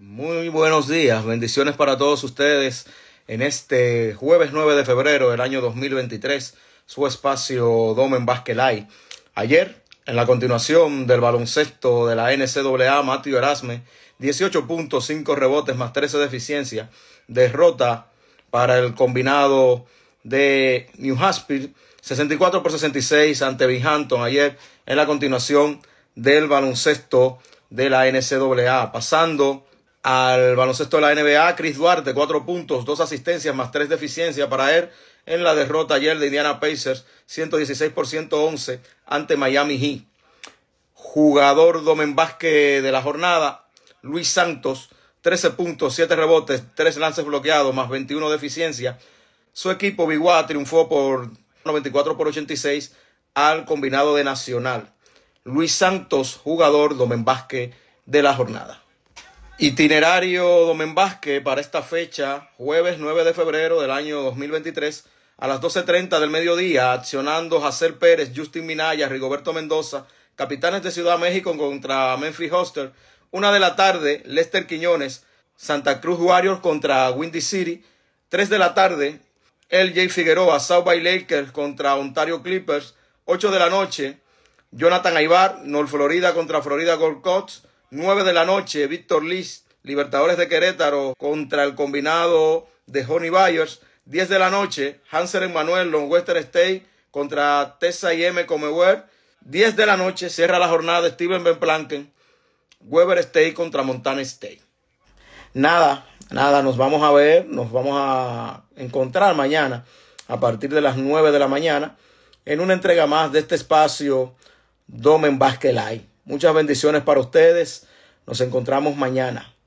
Muy buenos días, bendiciones para todos ustedes en este jueves 9 de febrero del año 2023, su espacio Domen Basquelay. Ayer, en la continuación del baloncesto de la NCAA, Matthew Erasme, 18.5 rebotes más 13 de eficiencia, derrota para el combinado de New Hampshire, 64 por 66 ante Binghamton ayer en la continuación del baloncesto de la NCAA, pasando al baloncesto de la NBA, Chris Duarte, cuatro puntos, dos asistencias más tres deficiencias para él en la derrota ayer de Indiana Pacers, 116 por 111 ante Miami Heat. Jugador Domen Vázquez de la jornada, Luis Santos, 13 puntos, 7 rebotes, 3 lances bloqueados, más 21 de eficiencia. Su equipo Biguá triunfó por 94 por 86 al combinado de Nacional. Luis Santos, jugador Domen Vázquez de la jornada. Itinerario Domen Vázquez para esta fecha, jueves 9 de febrero del año 2023, a las 12.30 del mediodía, accionando Jacer Pérez, Justin Minaya, Rigoberto Mendoza, capitanes de Ciudad México contra Memphis Hoster. Una de la tarde, Lester Quiñones, Santa Cruz Warriors contra Windy City. 3 de la tarde, LJ Figueroa, South by Lakers contra Ontario Clippers. 8 de la noche, Jonathan Aybar North Florida contra Florida Gold 9 de la noche, Víctor Liz, Libertadores de Querétaro contra el combinado de Honey Bayers. 10 de la noche, Hansel Emanuel, Western State contra Tessa y M. Comeware. 10 de la noche, cierra la jornada de Steven Ben Planken, Weber State contra Montana State. Nada, nada, nos vamos a ver, nos vamos a encontrar mañana a partir de las 9 de la mañana en una entrega más de este espacio Domen Basket Muchas bendiciones para ustedes. Nos encontramos mañana.